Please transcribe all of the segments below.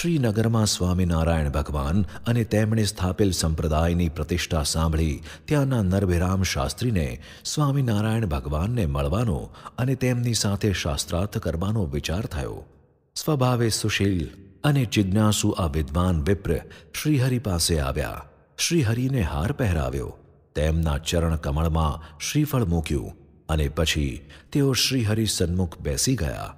શ્રીનગરમાં સ્વામિનારાયણ ભગવાન અને તેમણે સ્થાપેલ સંપ્રદાયની પ્રતિષ્ઠા સાંભળી ત્યાંના નરભિરામ શાસ્ત્રીને સ્વામિનારાયણ ભગવાનને મળવાનો અને તેમની સાથે શાસ્ત્રાર્થ કરવાનો વિચાર થયો સ્વભાવે સુશીલ અને જિજ્ઞાસુ આ વિદ્વાન વિપ્ર શ્રીહરિ પાસે આવ્યા શ્રીહરિને હાર પહેરાવ્યો તેમના ચરણ કમળમાં શ્રીફળ મૂક્યું અને પછી તેઓ શ્રીહરિ સન્મુખ બેસી ગયા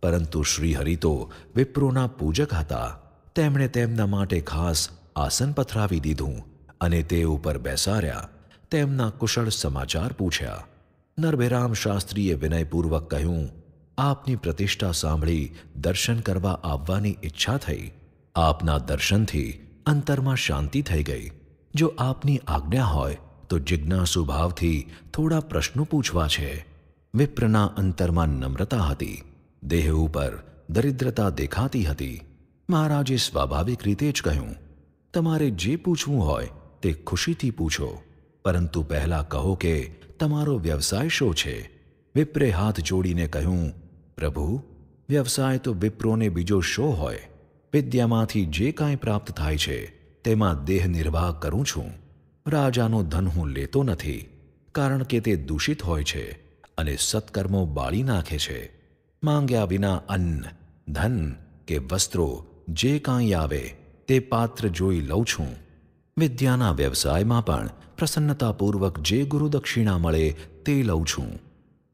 પરંતુ શ્રીહરિ તો વિપ્રોના પૂજક હતા તેમણે તેમના માટે ખાસ આસન પથરાવી દીધું અને તે ઉપર બેસાર્યા તેમના કુશળ સમાચાર પૂછ્યા નરભેરામ શાસ્ત્રીએ વિનયપૂર્વક કહ્યું આપની પ્રતિષ્ઠા સાંભળી દર્શન કરવા આવવાની ઈચ્છા થઈ આપના દર્શનથી અંતરમાં શાંતિ થઈ ગઈ જો આપની આજ્ઞા હોય તો જિજ્ઞાસુ ભાવથી થોડા પ્રશ્નો પૂછવા છે વિપ્રના અંતરમાં નમ્રતા હતી દેહ ઉપર દરિદ્રતા દેખાતી હતી મહારાજે સ્વાભાવિક રીતે જ કહ્યું તમારે જે પૂછવું હોય તે ખુશીથી પૂછો પરંતુ પહેલાં કહો કે તમારો વ્યવસાય શો છે વિપ્રે હાથ જોડીને કહ્યું પ્રભુ વ્યવસાય તો વિપ્રોને બીજો શો હોય વિદ્યામાંથી જે કાંઈ પ્રાપ્ત થાય છે તેમાં દેહ નિર્વાહ કરું છું રાજાનું ધન હું લેતો નથી કારણ કે તે દૂષિત હોય છે અને સત્કર્મો બાળી નાખે છે માંગ્યા વિના અન્ન ધન કે વસ્ત્રો જે કાંઈ આવે તે પાત્ર જોઈ લઉં છું વિદ્યાના વ્યવસાયમાં પણ પ્રસન્નતાપૂર્વક જે ગુરુદક્ષિણા મળે તે લઉં છું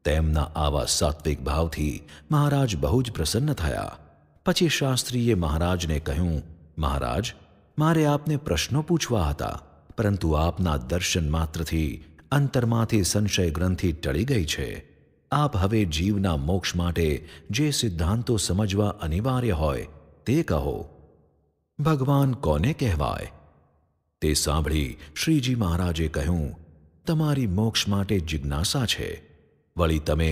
તેમના આવા સાત્વિક ભાવથી મહારાજ બહુ જ પ્રસન્ન થયા પછી શાસ્ત્રીએ મહારાજને કહ્યું મહારાજ મારે આપને પ્રશ્નો પૂછવા હતા પરંતુ આપના દર્શન માત્રથી અંતરમાંથી સંશય ગ્રંથિ ટળી ગઈ છે આપ હવે જીવના મોક્ષ માટે જે સિદ્ધાંતો સમજવા અનિવાર્ય હોય તે કહો ભગવાન કોને કહેવાય તે સાંભળી શ્રીજી મહારાજે કહ્યું તમારી મોક્ષ માટે જિજ્ઞાસા છે વળી તમે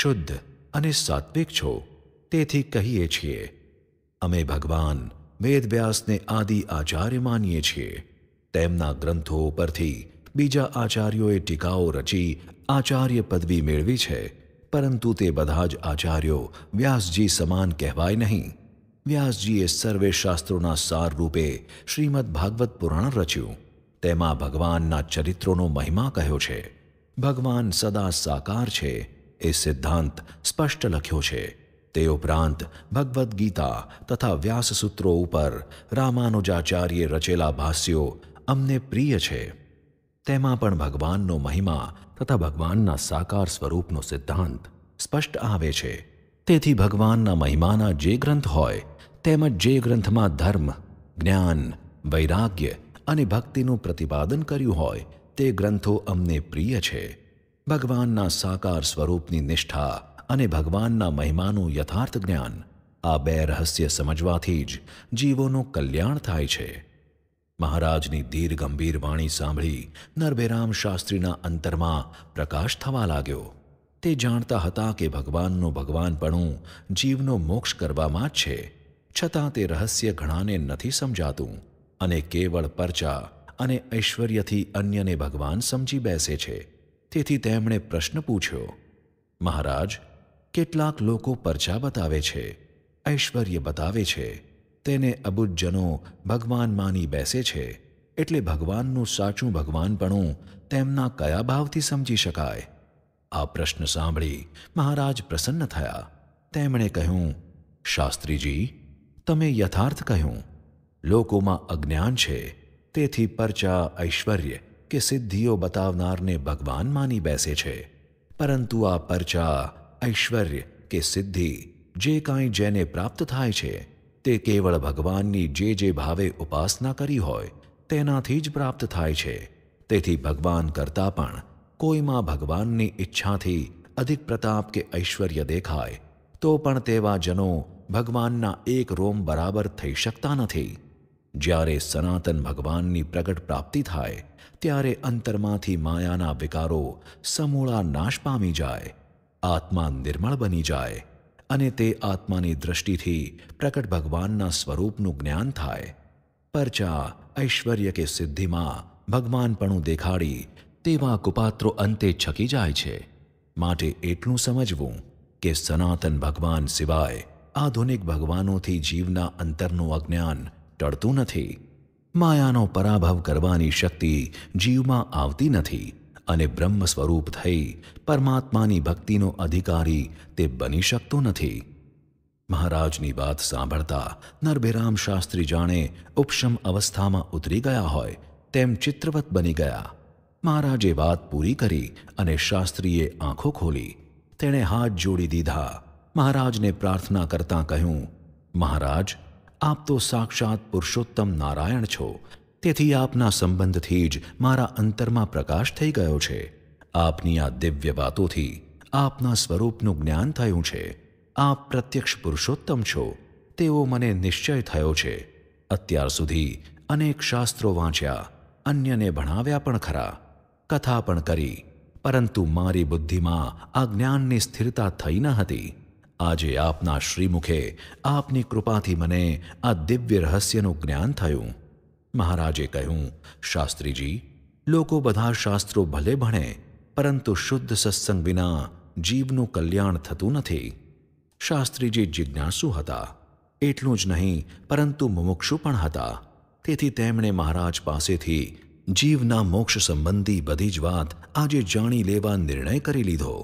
શુદ્ધ અને સાત્વિક છો તેથી કહીએ છીએ અમે ભગવાન વેદવ્યાસને આદિ આચાર્ય માનીએ છીએ તેમના ગ્રંથો ઉપરથી બીજા આચાર્યોએ ટીકાઓ રચી આચાર્ય પદવી મેળવી છે પરંતુ તે બધા જ આચાર્યો વ્યાસજી સમાન કહેવાય નહીં વ્યાસજીએ સર્વે શાસ્ત્રોના સાર રૂપે શ્રીમદ ભાગવત પુરાણ રચ્યું તેમાં ભગવાનના ચરિત્રોનો મહિમા કહ્યો છે ભગવાન સદા સાકાર છે એ સિદ્ધાંત સ્પષ્ટ લખ્યો છે તે ઉપરાંત ભગવદ્ ગીતા તથા વ્યાસસૂત્રો ઉપર રામાનુજાચાર્યે રચેલા ભાષ્યો અમને પ્રિય છે તેમાં પણ ભગવાનનો મહિમા તથા ભગવાનના સાકાર સ્વરૂપનો સિદ્ધાંત સ્પષ્ટ આવે છે તેથી ભગવાનના મહિમાના જે ગ્રંથ હોય તેમજ જે ગ્રંથમાં ધર્મ જ્ઞાન વૈરાગ્ય અને ભક્તિનું પ્રતિપાદન કર્યું હોય તે ગ્રંથો અમને પ્રિય છે ભગવાનના સાકાર સ્વરૂપની નિષ્ઠા અને ભગવાનના મહિમાનું યથાર્થ જ્ઞાન આ બે રહસ્ય સમજવાથી જ જીવોનું કલ્યાણ થાય છે મહારાજની ધીર ગંભીર વાણી સાંભળી નરબેરામ શાસ્ત્રીના અંતરમાં પ્રકાશ થવા લાગ્યો તે જાણતા હતા કે ભગવાનનું ભગવાનપણું જીવનો મોક્ષ કરવામાં જ છે છતાં તે રહસ્ય ઘણાને નથી સમજાતું અને કેવળ પરચા અને ઐશ્વર્યથી અન્યને ભગવાન સમજી બેસે છે તેથી તેમણે પ્રશ્ન પૂછ્યો મહારાજ કેટલાક લોકો પરચા બતાવે છે ઐશ્વર્ય બતાવે છે તેને અબુજ્જનો ભગવાન માની બેસે છે એટલે ભગવાનનું સાચું ભગવાનપણું તેમના કયા ભાવથી સમજી શકાય આ પ્રશ્ન સાંભળી મહારાજ પ્રસન્ન થયા તેમણે કહ્યું શાસ્ત્રીજી તમે યથાર્થ કહ્યું લોકોમાં અજ્ઞાન છે તેથી પરચા ઐશ્વર્ય કે સિદ્ધિઓ બતાવનારને ભગવાન માની બેસે છે પરંતુ આ પરચા ઐશ્વર્ય કે સિદ્ધિ જે કાંઈ જેને પ્રાપ્ત થાય છે તે કેવળ ભગવાનની જે જે ભાવે ઉપાસના કરી હોય તેનાથી જ પ્રાપ્ત થાય છે તેથી ભગવાન કરતાં પણ કોઈમાં ભગવાનની ઈચ્છાથી અધિક પ્રતાપ કે ઐશ્વર્ય દેખાય તો પણ તેવા જનો ભગવાનના એક રોમ બરાબર થઈ શકતા નથી જ્યારે સનાતન ભગવાનની પ્રગટ પ્રાપ્તિ થાય ત્યારે અંતરમાંથી માયાના વિકારો સમૂળા નાશ પામી જાય આત્મા નિર્મળ બની જાય અને તે આત્માની દ્રષ્ટિથી પ્રકટ ભગવાનના સ્વરૂપનું જ્ઞાન થાય પરચા ઐશ્વર્ય કે સિદ્ધિમાં ભગવાનપણું દેખાડી તેવા કુપાત્રો અંતે છકી જાય છે માટે એટલું સમજવું કે સનાતન ભગવાન સિવાય આધુનિક ભગવાનોથી જીવના અંતરનું અજ્ઞાન ટળતું નથી માયાનો પરાભવ કરવાની શક્તિ જીવમાં આવતી નથી અને બ્રહ્મ સ્વરૂપ થઈ પરમાત્માની ભક્તિનો અધિકારી તે બની શકતો નથી મહારાજની વાત સાંભળતા નરભેરામ શાસ્ત્રી જાણે ઉપશમ અવસ્થામાં ઉતરી ગયા હોય તેમ ચિત્રવત બની ગયા મહારાજે વાત પૂરી કરી અને શાસ્ત્રીએ આંખો ખોલી તેણે હાથ જોડી દીધા મહારાજને પ્રાર્થના કરતાં કહ્યું મહારાજ આપ તો સાક્ષાત પુરુષોત્તમ નારાયણ છો તેથી આપના સંબંધથી જ મારા અંતરમાં પ્રકાશ થઈ ગયો છે આપની આ દિવ્ય વાતોથી આપના સ્વરૂપનું જ્ઞાન થયું છે આપ પ્રત્યક્ષ પુરુષોત્તમ છો તેવો મને નિશ્ચય થયો છે અત્યાર સુધી અનેક શાસ્ત્રો વાંચ્યા અન્યને ભણાવ્યા પણ ખરા કથા પણ કરી પરંતુ મારી બુદ્ધિમાં આ જ્ઞાનની સ્થિરતા થઈ ન હતી આજે આપના શ્રીમુખે આપની કૃપાથી મને આ દિવ્ય રહસ્યનું જ્ઞાન થયું મહારાજે કહ્યું શાસ્ત્રીજી લોકો બધા શાસ્ત્રો ભલે ભણે પરંતુ શુદ્ધ સત્સંગ વિના જીવનું કલ્યાણ થતું નથી શાસ્ત્રીજી જિજ્ઞાસુ હતા એટલું જ નહીં પરંતુ મુમુક્ષુ પણ હતા તેથી તેમણે મહારાજ પાસેથી જીવના મોક્ષ સંબંધી બધી જ વાત આજે જાણી લેવા નિર્ણય કરી લીધો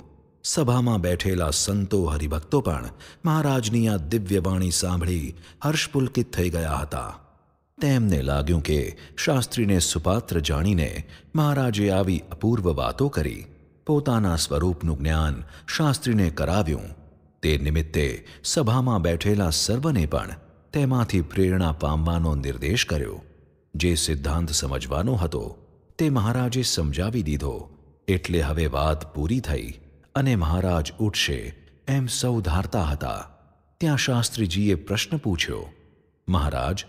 સભામાં બેઠેલા સંતો હરિભક્તો પણ મહારાજની આ દિવ્ય વાણી સાંભળી હર્ષપુલકિત થઈ ગયા હતા તેમને લાગ્યું કે શાસ્ત્રીને સુપાત્ર જાણીને મહારાજે આવી અપૂર્વ વાતો કરી પોતાના સ્વરૂપનું જ્ઞાન શાસ્ત્રીને કરાવ્યું તે નિમિત્તે સભામાં બેઠેલા સર્વને પણ તેમાંથી પ્રેરણા પામવાનો નિર્દેશ કર્યો જે સિદ્ધાંત સમજવાનો હતો તે મહારાજે સમજાવી દીધો એટલે હવે વાત પૂરી થઈ અને મહારાજ ઉઠશે એમ સૌ ધારતા હતા ત્યાં શાસ્ત્રીજીએ પ્રશ્ન પૂછ્યો મહારાજ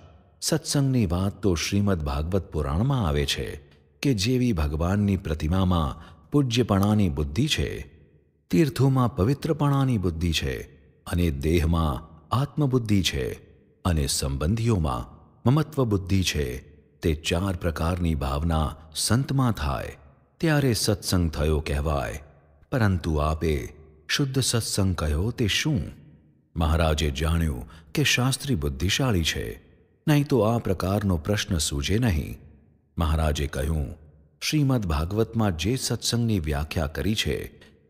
સત્સંગની વાત તો શ્રીમદ ભાગવત પુરાણમાં આવે છે કે જેવી ભગવાનની પ્રતિમામાં પૂજ્યપણાની બુદ્ધિ છે તીર્થોમાં પવિત્રપણાની બુદ્ધિ છે અને દેહમાં આત્મબુદ્ધિ છે અને સંબંધીઓમાં મમત્વ બુદ્ધિ છે તે ચાર પ્રકારની ભાવના સંતમાં થાય ત્યારે સત્સંગ થયો કહેવાય પરંતુ આપે શુદ્ધ સત્સંગ કહ્યો તે શું મહારાજે જાણ્યું કે શાસ્ત્રી બુદ્ધિશાળી છે નહીં તો આ પ્રકારનો પ્રશ્ન સૂજે નહીં મહારાજે કહ્યું શ્રીમદ ભાગવતમાં જે સત્સંગની વ્યાખ્યા કરી છે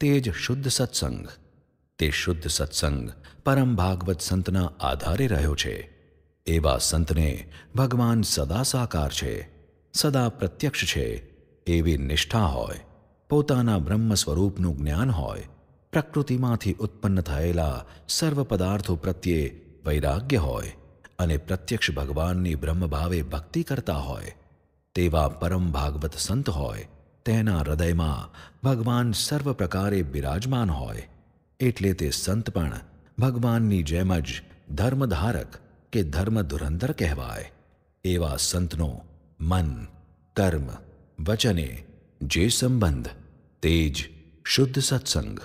તે જ શુદ્ધ સત્સંગ તે શુદ્ધ સત્સંગ પરમ ભાગવત સંતના આધારે રહ્યો છે એવા સંતને ભગવાન સદા સાકાર છે સદા પ્રત્યક્ષ છે એવી નિષ્ઠા હોય પોતાના બ્રહ્મ સ્વરૂપનું જ્ઞાન હોય પ્રકૃતિમાંથી ઉત્પન્ન થયેલા સર્વ પદાર્થો પ્રત્યે વૈરાગ્ય હોય અને પ્રત્યક્ષ ભગવાનની બ્રહ્મભાવે ભક્તિ કરતા હોય તેવા પરમ ભાગવત સંત હોય તેના હૃદયમાં ભગવાન સર્વ પ્રકારે બિરાજમાન હોય એટલે તે સંત પણ ભગવાનની જેમ જ ધર્મધારક કે ધર્મ ધુરંધર કહેવાય એવા સંતનો મન કર્મ વચને જે સંબંધ તેજ શુદ્ધ સત્સંગ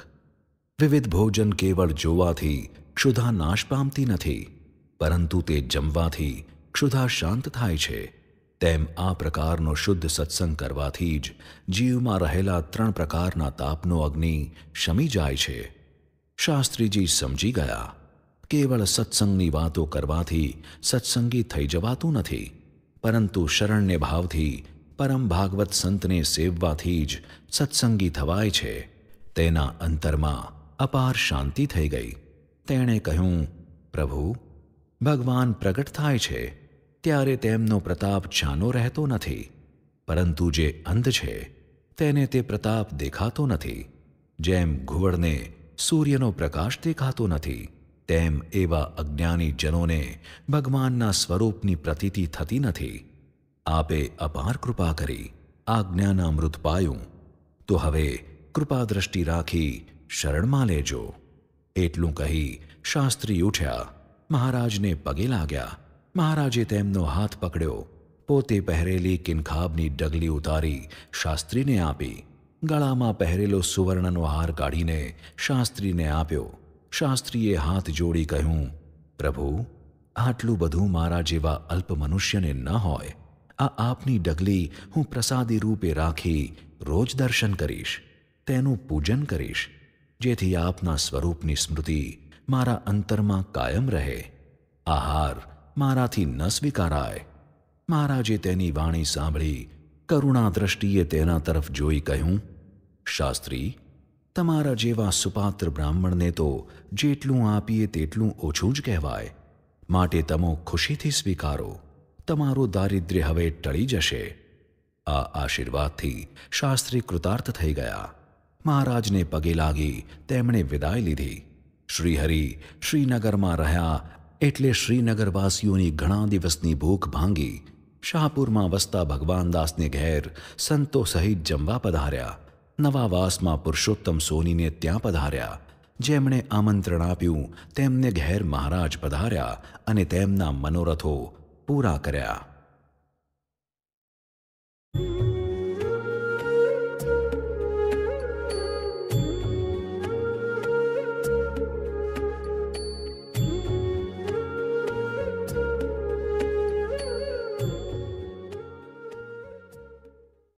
વિવિધ ભોજન કેવળ જોવાથી ક્ષુધા નાશ પામતી નથી પરંતુ તે જમવાથી ક્ષુધા શાંત થાય છે તેમ આ પ્રકારનો શુદ્ધ સત્સંગ કરવાથી જ જીવમાં રહેલા ત્રણ પ્રકારના તાપનો અગ્નિ શમી જાય છે શાસ્ત્રીજી સમજી ગયા કેવળ સત્સંગની વાતો કરવાથી સત્સંગી થઈ જવાતું નથી પરંતુ શરણ્ય ભાવથી પરમ ભાગવત સંતને સેવવાથી જ સત્સંગી થવાય છે તેના અંતરમાં અપાર શાંતિ થઈ ગઈ તેણે કહ્યું પ્રભુ ભગવાન પ્રગટ થાય છે ત્યારે તેમનો પ્રતાપ જાનો રહેતો નથી પરંતુ જે અંધ છે તેને તે પ્રતાપ દેખાતો નથી જેમ ઘુવડને સૂર્યનો પ્રકાશ દેખાતો નથી તેમ એવા અજ્ઞાની જનોને ભગવાનના સ્વરૂપની પ્રતીતિ થતી નથી આપે અપાર કૃપા કરી આજ્ઞાનામૃત પાયું તો હવે કૃપા કૃપાદ્રષ્ટિ રાખી શરણમાં લેજો એટલું કહી શાસ્ત્રી ઉઠ્યા મહારાજને પગે લાગ્યા મહારાજે તેમનો હાથ પકડ્યો પોતે પહેરેલી કિનખાબની ડગલી ઉતારી શાસ્ત્રીને આપી ગળામાં પહેરેલો સુવર્ણનો હાર કાઢીને શાસ્ત્રીને આપ્યો શાસ્ત્રીએ હાથ જોડી કહ્યું પ્રભુ આટલું બધું મારા જેવા અલ્પ મનુષ્યને ન હોય આ આપની ડગલી હું પ્રસાદી રૂપે રાખી રોજ દર્શન કરીશ તેનું પૂજન કરીશ જેથી આપના સ્વરૂપની સ્મૃતિ મારા અંતરમાં કાયમ રહે આહાર મારાથી ન સ્વીકારાય મહારાજે તેની વાણી સાંભળી કરુણા દ્રષ્ટિએ તેના તરફ જોઈ કહ્યું શાસ્ત્રી તમારા જેવા સુપાત્ર બ્રાહ્મણને તો જેટલું આપીએ તેટલું ઓછું જ કહેવાય માટે તમો ખુશીથી સ્વીકારો તમારું દારિદ્ર્ય હવે ટળી જશે આ આશીર્વાદથી શાસ્ત્રી કૃતાર્થ થઈ ગયા મહારાજને પગે લાગી તેમણે વિદાય લીધી શ્રીહરિ શ્રીનગરમાં રહ્યા એટલે શ્રીનગરવાસીઓની ઘણા દિવસની ભૂખ ભાંગી શાહપુરમાં વસતા ભગવાનદાસને ઘેર સંતો સહિત જમવા પધાર્યા નવાવાસમાં પુરુષોત્તમ સોનીને ત્યાં પધાર્યા જેમણે આમંત્રણ આપ્યું તેમને ઘેર મહારાજ પધાર્યા અને તેમના મનોરથો પૂરા કર્યા